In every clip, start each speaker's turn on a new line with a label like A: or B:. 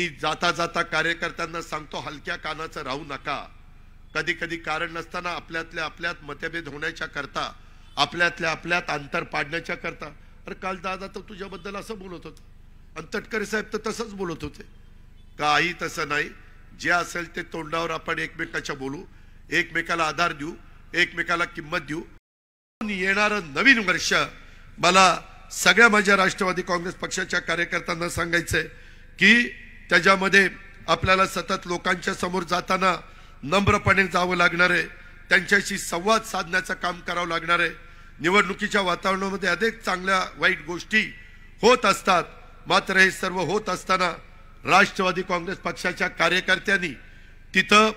A: मी जाता जाता कार्यकर्त्यांना सांगतो हलक्या कानाचं राहू नका कधी कधी कारण नसताना आपल्यातल्या आपल्यात मतभेद होण्याच्या करता आपल्यातल्या आपल्यात अंतर पाडण्याच्या करता अरे काल दादा तर तुझ्याबद्दल असं बोलत होत आणि तटकरे साहेब तर तसंच बोलत होते काही तसं नाही जे असेल ते तोंडावर आपण एकमेकाच्या बोलू एकमेकाला आधार देऊ एकमेकाला किंमत देऊ येणारं नवीन वर्ष मला सगळ्या माझ्या राष्ट्रवादी काँग्रेस पक्षाच्या कार्यकर्त्यांना सांगायचंय की त्याच्यामध्ये आपल्याला सतत लोकांच्या समोर जाताना नम्रपणे जावं लागणार आहे त्यांच्याशी संवाद साधण्याचं काम करावं लागणार आहे निवडणुकीच्या वातावरणामध्ये अनेक चांगल्या वाईट गोष्टी होत असतात मात्र हे सर्व होत असताना राष्ट्रवादी काँग्रेस पक्षाच्या कार्यकर्त्यांनी तिथं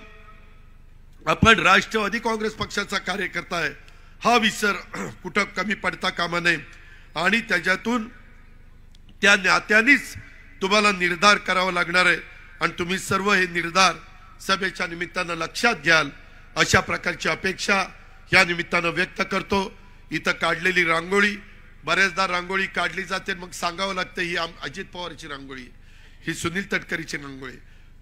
A: आपण राष्ट्रवादी काँग्रेस पक्षाचा कार्यकर्ता आहे हा विसर कुठं कमी पडता कामा नये आणि त्याच्यातून त्या नात्यानेच तुम्हाला निर्धार करावा लागणार आहे आणि तुम्ही सर्व हे निर्धार सभेच्या निमित्तानं लक्षात घ्याल अशा प्रकारची अपेक्षा या निमित्तानं व्यक्त करतो इथं काढलेली रांगोळी बऱ्याचदा रांगोळी काढली जाते मग सांगावं लागतं ही आम अजित पवारची रांगोळी ही सुनील तटकरीची रांगोळी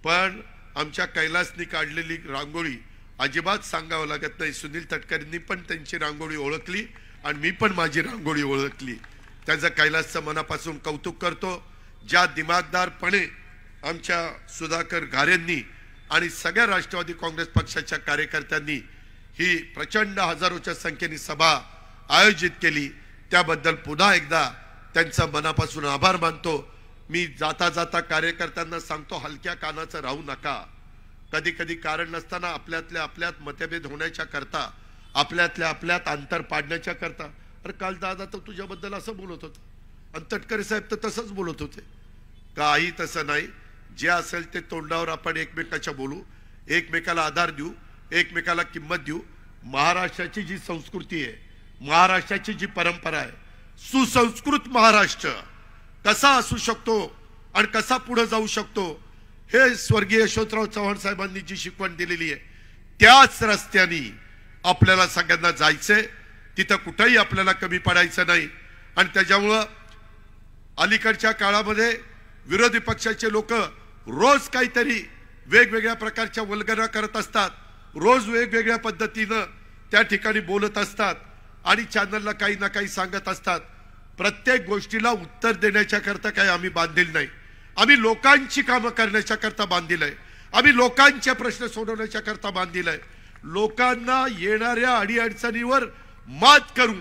A: पण आमच्या कैलासनी काढलेली रांगोळी अजिबात सांगावं लागत नाही सुनील तटकरींनी पण त्यांची रांगोळी ओळखली आणि मी पण माझी रांगोळी ओळखली त्याचं कैलासचं मनापासून कौतुक करतो ज्या दिमागदारपणे आमच्या सुधाकर घारेंनी आणि सगळ्या राष्ट्रवादी काँग्रेस पक्षाच्या कार्यकर्त्यांनी ही प्रचंड हजारोच्या संख्येने सभा आयोजित केली त्याबद्दल पुन्हा एकदा त्यांचा मनापासून आभार मानतो मी जाता जाता कार्यकर्त्यांना सांगतो हलक्या कानाचं राहू नका कधी कधी कारण नसताना आपल्यातल्या आपल्यात मतभेद होण्याच्या करता आपल्यातल्या आपल्यात अंतर पाडण्याच्या करता अरे काल दादा तर तुझ्याबद्दल असं बोलत होतं आणि तटकरे साहेब तर तसंच बोलत होते काही तसं नाही जे असेल ते तोंडावर आपण एकमेकाच्या बोलू एकमेकाला आधार देऊ एकमेकाला किंमत देऊ महाराष्ट्राची जी संस्कृती आहे महाराष्ट्राची जी परंपरा आहे सुसंस्कृत महाराष्ट्र कसा असू शकतो आणि कसा पुढे जाऊ शकतो हे स्वर्गीय यशवंतराव चव्हाण साहेबांनी जी शिकवण दिलेली आहे त्याच रस्त्याने आपल्याला सगळ्यांना जायचंय तिथं कुठंही आपल्याला कमी पडायचं नाही आणि त्याच्यामुळं अलीकडच्या काळामध्ये विरोधी पक्षाचे लोक रोज काहीतरी वेगवेगळ्या प्रकारच्या वल्गना करत असतात रोज वेगवेगळ्या पद्धतीनं त्या ठिकाणी बोलत असतात आणि चॅनलला काही ना काही सांगत असतात प्रत्येक गोष्टीला उत्तर देण्याच्या करता काही आम्ही बांधील नाही आम्ही लोकांची कामं करण्याच्या करता बांधील आहे आम्ही लोकांचे प्रश्न सोडवण्याच्या करता बांधील आहे लोकांना येणाऱ्या अडीअडचणीवर मात करून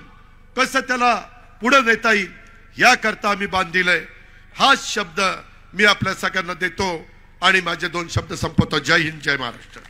A: कसं त्याला पुढं नेता येईल याकरता आम्ही आहे हाच शब्द मी आपल्या सगळ्यांना देतो आणि माझे दोन शब्द संपवतो जय हिंद जय महाराष्ट्र